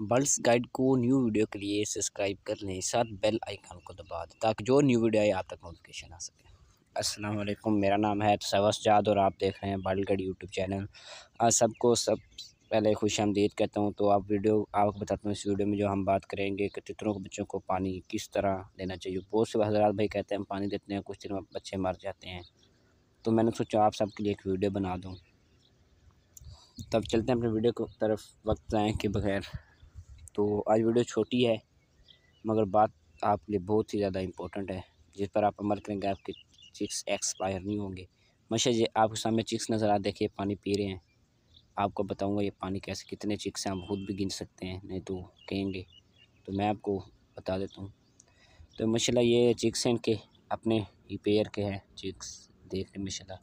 birds guide को new video के लिए सब्सक्राइब कर लें साथ बेल आइकन को दबा दें ताकि जो न्यू वीडियो आए आप तक नोटिफिकेशन आ सके असलम मेरा नाम है सवस जाद और आप देख रहे हैं बर्ड गाइड यूट्यूब चैनल आज सबको सब पहले खुश आमदीद कहता हूँ तो आप वीडियो आपको बताता हूँ इस वीडियो में जो हम बात करेंगे कि तितरों के बच्चों को पानी किस तरह देना चाहिए बहुत से हजरात भाई कहते हैं हम पानी देते हैं कुछ दिन में बच्चे मर जाते हैं तो मैंने सोचा आप सबके लिए एक वीडियो बना दूँ तब चलते हैं अपने वीडियो को तरफ वक्त आए के बगैर तो आज वीडियो छोटी है मगर बात आपके लिए बहुत ही ज़्यादा इम्पोर्टेंट है जिस पर आप अमल करेंगे आपके चिक्स एक्सपायर नहीं होंगे मशा ये आपके सामने चिक्स नज़र आ देखिए पानी पी रहे हैं आपको बताऊंगा ये पानी कैसे कितने चिक्स हैं आप खुद भी गिन सकते हैं नहीं तो कहेंगे तो मैं आपको बता देता हूँ तो माशा ये चिक्स हैं इनके अपने रिपेयर पेयर के हैं चिक्स देख रहे माशा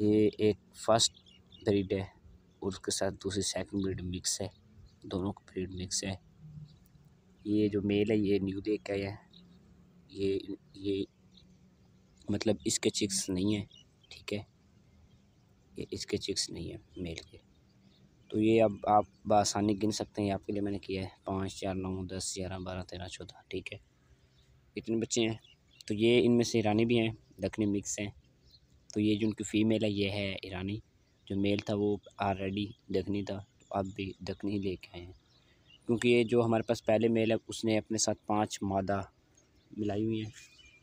ये एक फ़र्स्ट ब्रीड है और उसके साथ दूसरी सेकंड ब्रीड मिक्स है दोनों का फीड मिक्स है ये जो मेल है ये न्यू देख का है ये ये मतलब इसके चिक्स नहीं है ठीक है ये इसके चिक्स नहीं है मेल के तो ये अब आप बसानी गिन सकते हैं आपके लिए मैंने किया है पाँच चार नौ दस ग्यारह बारह तेरह चौदह ठीक है इतने बच्चे हैं तो ये इनमें से ईरानी भी हैं दखनी मिक्स हैं तो ये जो उनकी फ़ीमेल है ये है ईरानी जो मेल था वो ऑलरेडी दखनी था अब भी दखनी आए हैं क्योंकि ये जो हमारे पास पहले मेल है उसने अपने साथ पांच मादा मिलाई हुई हैं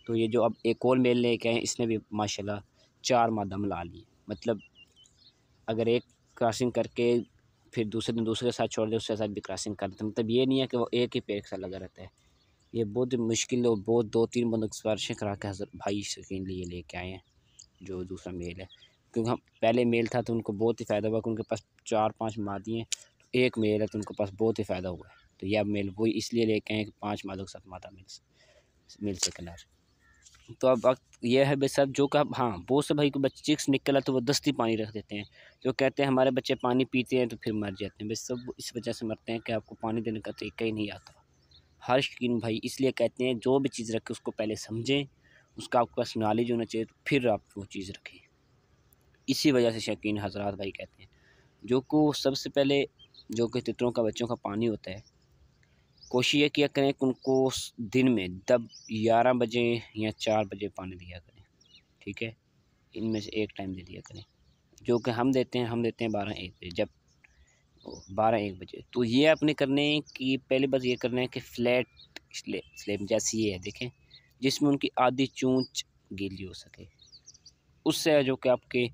तो ये जो अब एक और मेल लेके आए इसने भी माशाल्लाह चार मादा मिला ली मतलब अगर एक क्रॉसिंग करके फिर दूसरे दिन दूसरे के साथ छोड़ दे उसके साथ भी क्रॉसिंग कर देते मतलब ये नहीं है कि वो एक ही पेड़ के साथ लगा रहता है ये बहुत मुश्किल और बहुत दो तीन बंदों की सिफारिशें करा के हजर भाई शकीन लिए लेके आए हैं जो दूसरा मेल है क्योंकि हम पहले मेल था तो उनको बहुत ही फ़ायदा हुआ कि उनके पास चार पाँच मादी हैं तो एक मेल है तो उनके पास बहुत ही फ़ायदा हुआ है तो यह मेल वही इसलिए लेके आए कि पाँच मादों के साथ माता मिल मिल सके नर तो अब वक्त यह है भाई साहब जो कहा हाँ बहुत से भाई को बच्चे चिक्स निकला तो वो दस्ती पानी रख देते हैं जो कहते हैं हमारे बच्चे पानी पीते हैं तो फिर मर जाते हैं भाई सब इस वजह से मरते हैं कि आपको पानी देने का तरीका ही नहीं आता हर शकिन भाई इसलिए कहते हैं जो भी चीज़ रखें उसको पहले समझें उसका आपके पास नॉलेज होना चाहिए तो फिर आप वो चीज़ रखें इसी वजह से शकीन हजरात भाई कहते हैं जो को सबसे पहले जो कि तितरों का बच्चों का पानी होता है कोशिश ये किया करें कि उनको दिन में दब ग्यारह बजे या चार बजे पानी दिया करें ठीक है इनमें से एक टाइम दे दिया करें जो कि हम देते हैं हम देते हैं बारह एक बजे जब बारह एक बजे तो ये आपने करने कि पहली बस ये करना है कि फ्लैट स्लेब स्लेब जैसी ये है देखें जिसमें उनकी आधी चूँच गीली हो सके उससे जो कि आपके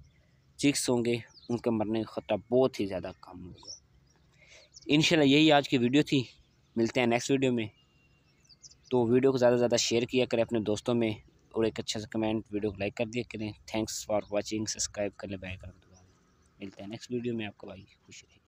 चिक्स होंगे उनके मरने का ख़तरा बहुत ही ज़्यादा कम होगा इन यही आज की वीडियो थी मिलते हैं नेक्स्ट वीडियो में तो वीडियो को ज़्यादा से ज़्यादा शेयर किया करें अपने दोस्तों में और एक अच्छा सा कमेंट वीडियो को लाइक कर दिया करें थैंक्स फॉर वॉचिंग सब्सक्राइब कर लें बाय कर मिलते हैं नेक्स्ट वीडियो में आपका भाई खुश रहे